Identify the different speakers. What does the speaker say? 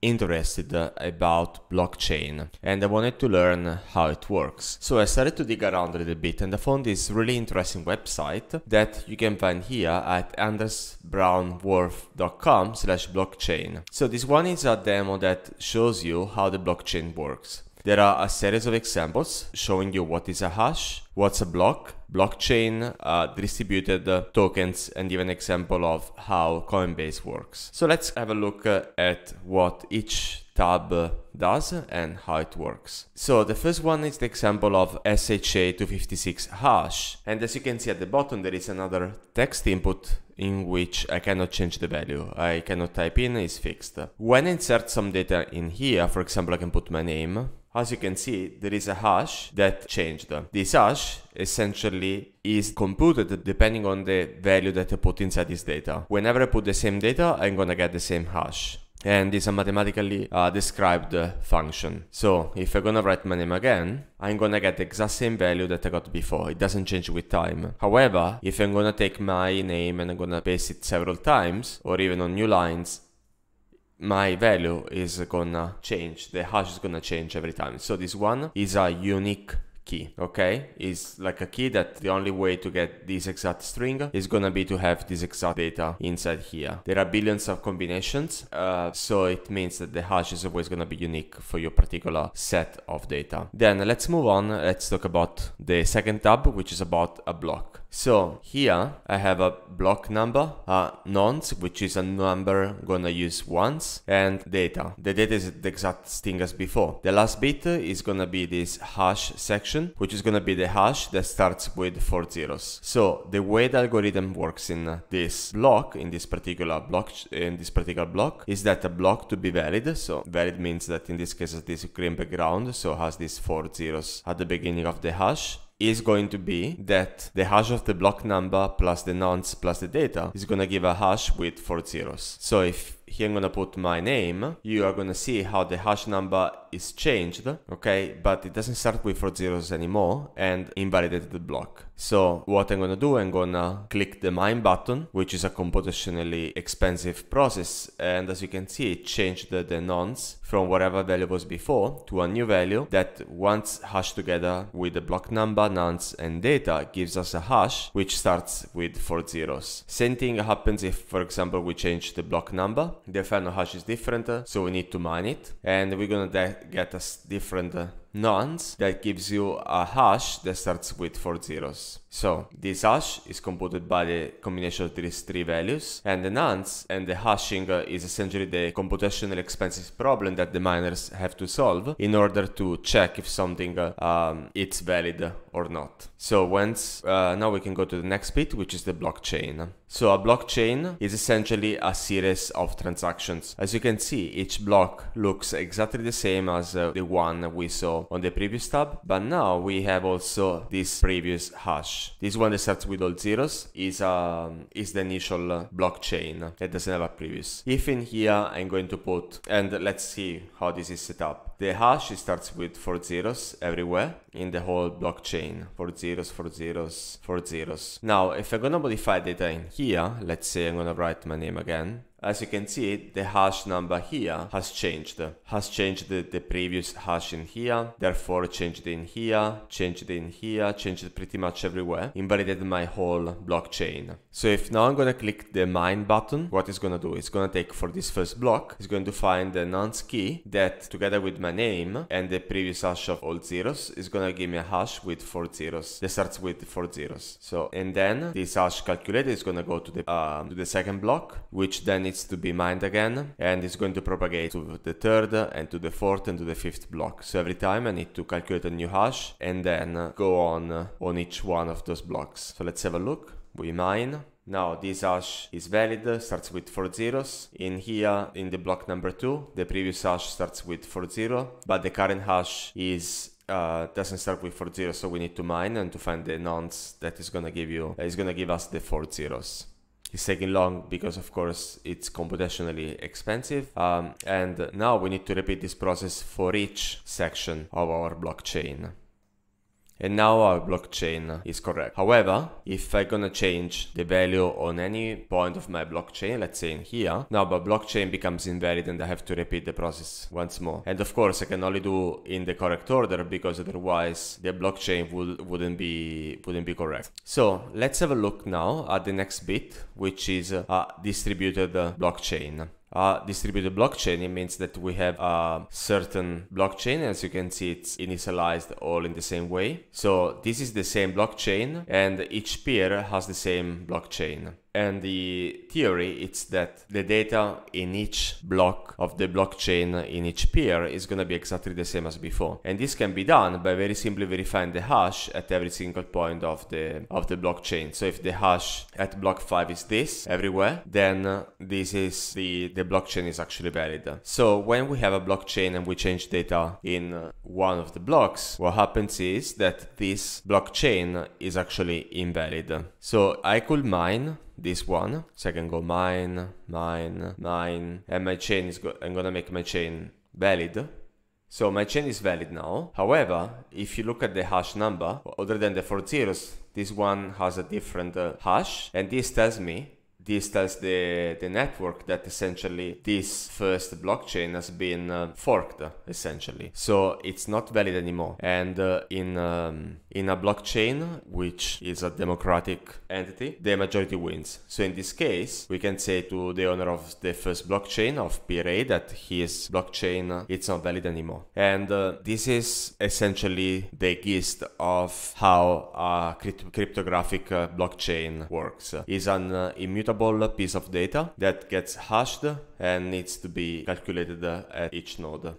Speaker 1: interested about blockchain and I wanted to learn how it works. So I started to dig around a little bit and I found this really interesting website that you can find here at andersbrownworth.com slash blockchain. So this one is a demo that shows you how the blockchain works. There are a series of examples showing you what is a hash, what's a block, blockchain, uh, distributed tokens, and even an example of how Coinbase works. So let's have a look uh, at what each tab does and how it works. So the first one is the example of SHA-256 hash. And as you can see at the bottom, there is another text input in which I cannot change the value. I cannot type in, it's fixed. When I insert some data in here, for example, I can put my name, as you can see, there is a hash that changed. This hash essentially is computed depending on the value that I put inside this data. Whenever I put the same data, I'm gonna get the same hash. And it's a mathematically uh, described function. So if I'm gonna write my name again, I'm gonna get the exact same value that I got before. It doesn't change with time. However, if I'm gonna take my name and I'm gonna paste it several times, or even on new lines, my value is gonna change. The hash is gonna change every time. So this one is a unique key okay is like a key that the only way to get this exact string is gonna be to have this exact data inside here there are billions of combinations uh, so it means that the hash is always gonna be unique for your particular set of data then let's move on let's talk about the second tab which is about a block so here I have a block number, a nonce, which is a number I'm gonna use once, and data. The data is the exact thing as before. The last bit is gonna be this hash section, which is gonna be the hash that starts with four zeros. So the way the algorithm works in this block, in this particular block, in this particular block, is that a block to be valid. So valid means that in this case it's this green background, so has these four zeros at the beginning of the hash is going to be that the hash of the block number plus the nonce plus the data is going to give a hash with four zeros. So if here I'm gonna put my name, you are gonna see how the hash number is changed, okay, but it doesn't start with four zeros anymore and invalidated the block. So what I'm gonna do, I'm gonna click the mine button, which is a computationally expensive process, and as you can see it changed the, the nonce from whatever value was before to a new value that once hashed together with the block number, nonce and data gives us a hash which starts with four zeros. Same thing happens if for example we change the block number the final hash is different, so we need to mine it. And we're gonna get a different nonce that gives you a hash that starts with four zeros. So this hash is computed by the combination of these three values and the nonce and the hashing is essentially the computational expenses problem that the miners have to solve in order to check if something um, it's valid or not. So once uh, now we can go to the next bit which is the blockchain. So a blockchain is essentially a series of transactions. As you can see each block looks exactly the same as uh, the one we saw on the previous tab. But now we have also this previous hash. This one that starts with all zeros is, um, is the initial blockchain that doesn't have a previous. If in here I'm going to put, and let's see how this is set up. The hash starts with four zeros everywhere in the whole blockchain for zeros, for zeros, for zeros. Now, if I'm gonna modify data in here, let's say I'm gonna write my name again. As you can see, the hash number here has changed. Has changed the, the previous hash in here, therefore changed in here, changed in here, changed pretty much everywhere, invalidated my whole blockchain. So if now I'm gonna click the mine button, what it's gonna do, it's gonna take for this first block, it's going to find the nonce key that together with my name and the previous hash of all zeros is gonna gonna give me a hash with four zeros that starts with four zeros. So and then this hash calculator is gonna go to the um, to the second block, which then needs to be mined again, and it's going to propagate to the third and to the fourth and to the fifth block. So every time I need to calculate a new hash and then go on on each one of those blocks. So let's have a look. We mine. Now this hash is valid, starts with 4 zeros. In here, in the block number 2, the previous hash starts with four zero, but the current hash is uh, doesn't start with 4 zeros, so we need to mine and to find the nonce that is gonna give you, uh, is gonna give us the 4 zeros. It's taking long because, of course, it's computationally expensive. Um, and now we need to repeat this process for each section of our blockchain and now our blockchain is correct. However, if I'm gonna change the value on any point of my blockchain, let's say in here, now my blockchain becomes invalid and I have to repeat the process once more. And of course, I can only do in the correct order because otherwise the blockchain would, wouldn't be wouldn't be correct. So let's have a look now at the next bit, which is a distributed blockchain. Uh, distributed blockchain, it means that we have a certain blockchain. As you can see, it's initialized all in the same way. So this is the same blockchain and each peer has the same blockchain. And the theory is that the data in each block of the blockchain in each peer is going to be exactly the same as before. And this can be done by very simply verifying the hash at every single point of the of the blockchain. So if the hash at block 5 is this everywhere, then this is the the blockchain is actually valid. So when we have a blockchain and we change data in one of the blocks, what happens is that this blockchain is actually invalid. So I could mine this one. So I can go mine, mine, mine. And my chain is, go I'm gonna make my chain valid. So my chain is valid now. However, if you look at the hash number, other than the four zeros, this one has a different uh, hash. And this tells me this tells the, the network that essentially this first blockchain has been uh, forked, essentially. So it's not valid anymore. And uh, in um, in a blockchain, which is a democratic entity, the majority wins. So in this case, we can say to the owner of the first blockchain of PRA that his blockchain it's not valid anymore. And uh, this is essentially the gist of how a crypt cryptographic uh, blockchain works. It's an uh, immutable piece of data that gets hashed and needs to be calculated uh, at each node.